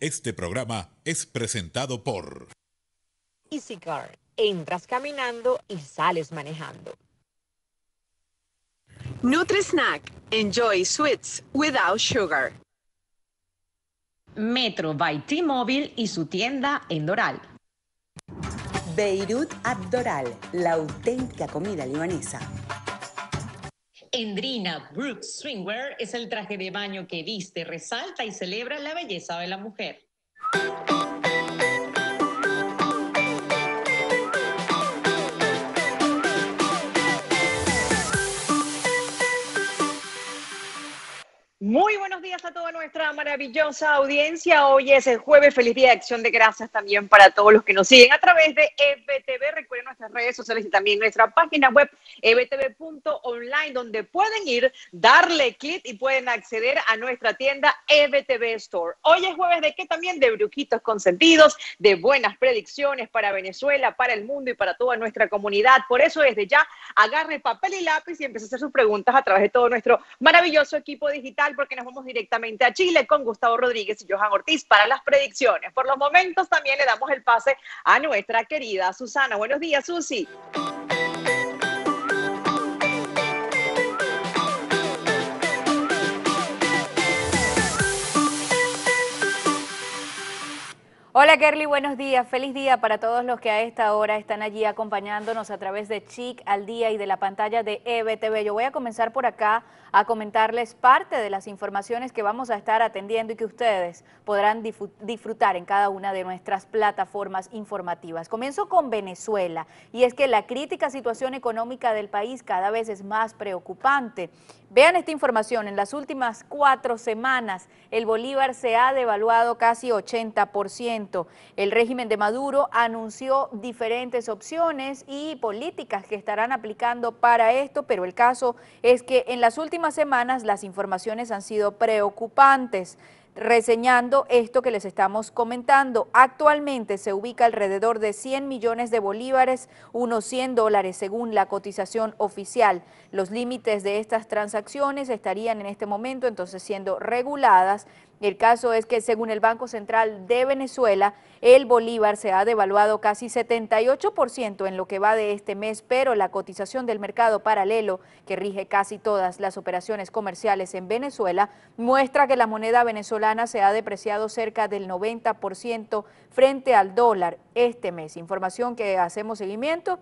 Este programa es presentado por EasyCar. Entras caminando y sales manejando. NutriSnack. Enjoy sweets without sugar. Metro by T-Mobile y su tienda en Doral. Beirut at Doral, la auténtica comida libanesa Endrina Brooks Swingwear es el traje de baño que viste, resalta y celebra la belleza de la mujer. Muy buenos días a toda nuestra maravillosa audiencia. Hoy es el jueves, feliz día de acción de gracias también para todos los que nos siguen a través de EBTV. Recuerden nuestras redes sociales y también nuestra página web ebtv.online, donde pueden ir, darle clic y pueden acceder a nuestra tienda EBTV Store. Hoy es jueves de qué también? De brujitos consentidos, de buenas predicciones para Venezuela, para el mundo y para toda nuestra comunidad. Por eso desde ya agarre papel y lápiz y empiece a hacer sus preguntas a través de todo nuestro maravilloso equipo digital porque nos vamos directamente a Chile con Gustavo Rodríguez y Johan Ortiz para las predicciones. Por los momentos también le damos el pase a nuestra querida Susana. Buenos días, Susi. Hola Kerly, buenos días. Feliz día para todos los que a esta hora están allí acompañándonos a través de Chic al Día y de la pantalla de EBTV. Yo voy a comenzar por acá a comentarles parte de las informaciones que vamos a estar atendiendo y que ustedes podrán disfrutar en cada una de nuestras plataformas informativas. Comienzo con Venezuela y es que la crítica situación económica del país cada vez es más preocupante Vean esta información, en las últimas cuatro semanas el bolívar se ha devaluado casi 80%. El régimen de Maduro anunció diferentes opciones y políticas que estarán aplicando para esto, pero el caso es que en las últimas semanas las informaciones han sido preocupantes reseñando esto que les estamos comentando. Actualmente se ubica alrededor de 100 millones de bolívares, unos 100 dólares según la cotización oficial. Los límites de estas transacciones estarían en este momento entonces siendo reguladas el caso es que según el Banco Central de Venezuela, el bolívar se ha devaluado casi 78% en lo que va de este mes, pero la cotización del mercado paralelo, que rige casi todas las operaciones comerciales en Venezuela, muestra que la moneda venezolana se ha depreciado cerca del 90% frente al dólar este mes. Información que hacemos seguimiento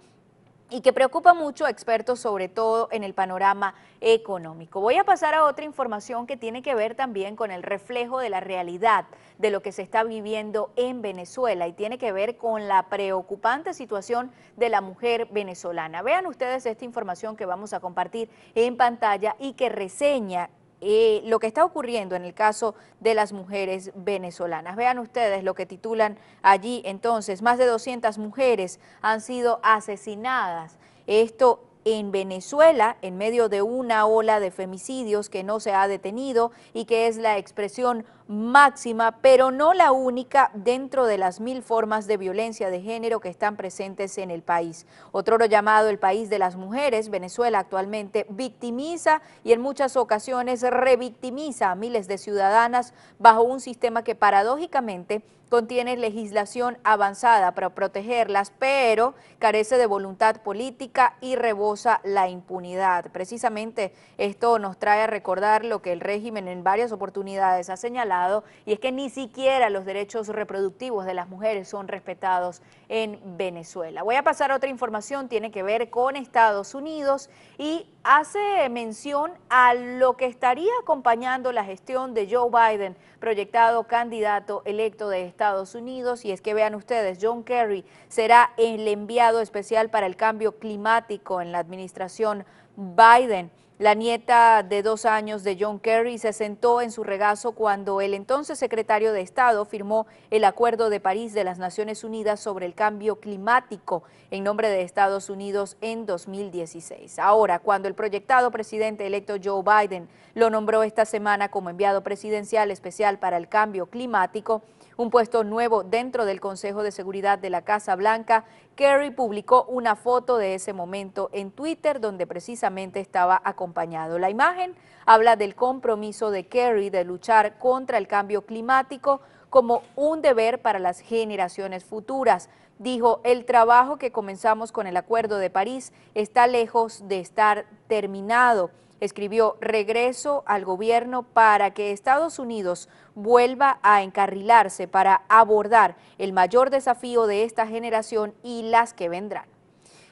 y que preocupa mucho a expertos, sobre todo en el panorama económico. Voy a pasar a otra información que tiene que ver también con el reflejo de la realidad de lo que se está viviendo en Venezuela y tiene que ver con la preocupante situación de la mujer venezolana. Vean ustedes esta información que vamos a compartir en pantalla y que reseña eh, lo que está ocurriendo en el caso de las mujeres venezolanas. Vean ustedes lo que titulan allí entonces, más de 200 mujeres han sido asesinadas. Esto en Venezuela en medio de una ola de femicidios que no se ha detenido y que es la expresión máxima, pero no la única dentro de las mil formas de violencia de género que están presentes en el país. Otro lo llamado el país de las mujeres, Venezuela actualmente victimiza y en muchas ocasiones revictimiza a miles de ciudadanas bajo un sistema que paradójicamente contiene legislación avanzada para protegerlas, pero carece de voluntad política y rebosa la impunidad. Precisamente esto nos trae a recordar lo que el régimen en varias oportunidades ha señalado y es que ni siquiera los derechos reproductivos de las mujeres son respetados en Venezuela. Voy a pasar a otra información, tiene que ver con Estados Unidos y hace mención a lo que estaría acompañando la gestión de Joe Biden, proyectado candidato electo de Estados Unidos, y es que vean ustedes, John Kerry será el enviado especial para el cambio climático en la administración Biden. La nieta de dos años de John Kerry se sentó en su regazo cuando el entonces secretario de Estado firmó el Acuerdo de París de las Naciones Unidas sobre el Cambio Climático en nombre de Estados Unidos en 2016. Ahora, cuando el proyectado presidente electo Joe Biden lo nombró esta semana como enviado presidencial especial para el cambio climático, un puesto nuevo dentro del Consejo de Seguridad de la Casa Blanca, Kerry publicó una foto de ese momento en Twitter donde precisamente estaba acompañado. La imagen habla del compromiso de Kerry de luchar contra el cambio climático como un deber para las generaciones futuras. Dijo, el trabajo que comenzamos con el Acuerdo de París está lejos de estar terminado escribió regreso al gobierno para que Estados Unidos vuelva a encarrilarse para abordar el mayor desafío de esta generación y las que vendrán.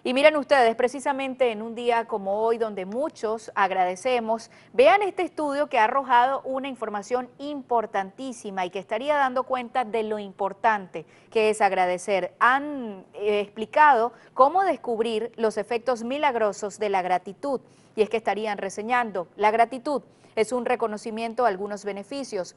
Y miren ustedes, precisamente en un día como hoy, donde muchos agradecemos, vean este estudio que ha arrojado una información importantísima y que estaría dando cuenta de lo importante que es agradecer. Han eh, explicado cómo descubrir los efectos milagrosos de la gratitud. Y es que estarían reseñando, la gratitud es un reconocimiento a algunos beneficios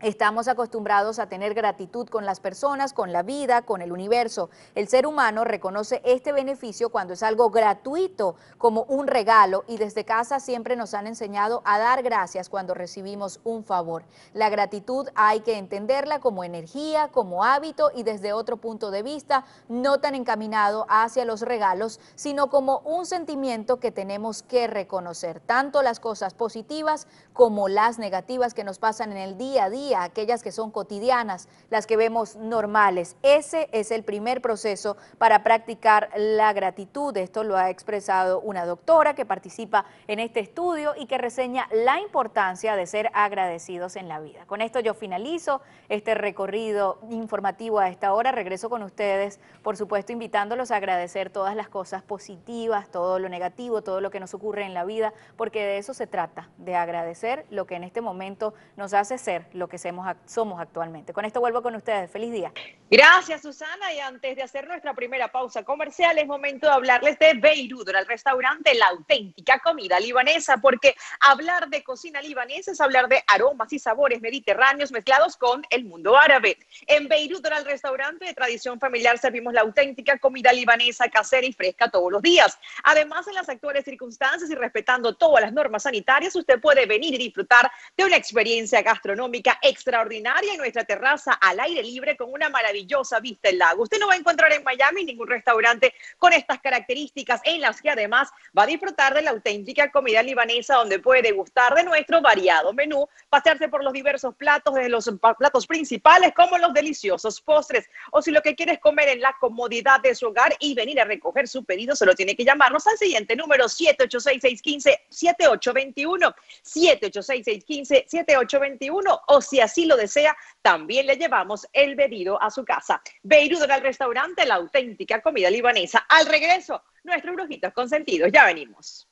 Estamos acostumbrados a tener gratitud con las personas, con la vida, con el universo. El ser humano reconoce este beneficio cuando es algo gratuito, como un regalo, y desde casa siempre nos han enseñado a dar gracias cuando recibimos un favor. La gratitud hay que entenderla como energía, como hábito y desde otro punto de vista, no tan encaminado hacia los regalos, sino como un sentimiento que tenemos que reconocer, tanto las cosas positivas como las negativas que nos pasan en el día a día aquellas que son cotidianas, las que vemos normales. Ese es el primer proceso para practicar la gratitud. Esto lo ha expresado una doctora que participa en este estudio y que reseña la importancia de ser agradecidos en la vida. Con esto yo finalizo este recorrido informativo a esta hora. Regreso con ustedes, por supuesto, invitándolos a agradecer todas las cosas positivas, todo lo negativo, todo lo que nos ocurre en la vida, porque de eso se trata, de agradecer lo que en este momento nos hace ser lo que somos actualmente. Con esto vuelvo con ustedes. Feliz día. Gracias, Susana. Y antes de hacer nuestra primera pausa comercial, es momento de hablarles de Beirut, el restaurante La Auténtica Comida Libanesa, porque hablar de cocina libanesa es hablar de aromas y sabores mediterráneos mezclados con el mundo árabe. En Beirut, el restaurante de tradición familiar, servimos la auténtica comida libanesa casera y fresca todos los días. Además, en las actuales circunstancias y respetando todas las normas sanitarias, usted puede venir y disfrutar de una experiencia gastronómica extraordinaria en nuestra terraza al aire libre con una maravillosa vista del lago. Usted no va a encontrar en Miami ningún restaurante con estas características en las que además va a disfrutar de la auténtica comida libanesa donde puede gustar de nuestro variado menú, pasearse por los diversos platos, desde los platos principales como los deliciosos postres o si lo que quieres comer en la comodidad de su hogar y venir a recoger su pedido, lo tiene que llamarnos al siguiente número 786-615-7821, 786-615-7821 o 786 y así lo desea, también le llevamos el bebido a su casa. Beirut al restaurante La Auténtica Comida Libanesa. Al regreso, nuestros brujitos consentidos. Ya venimos.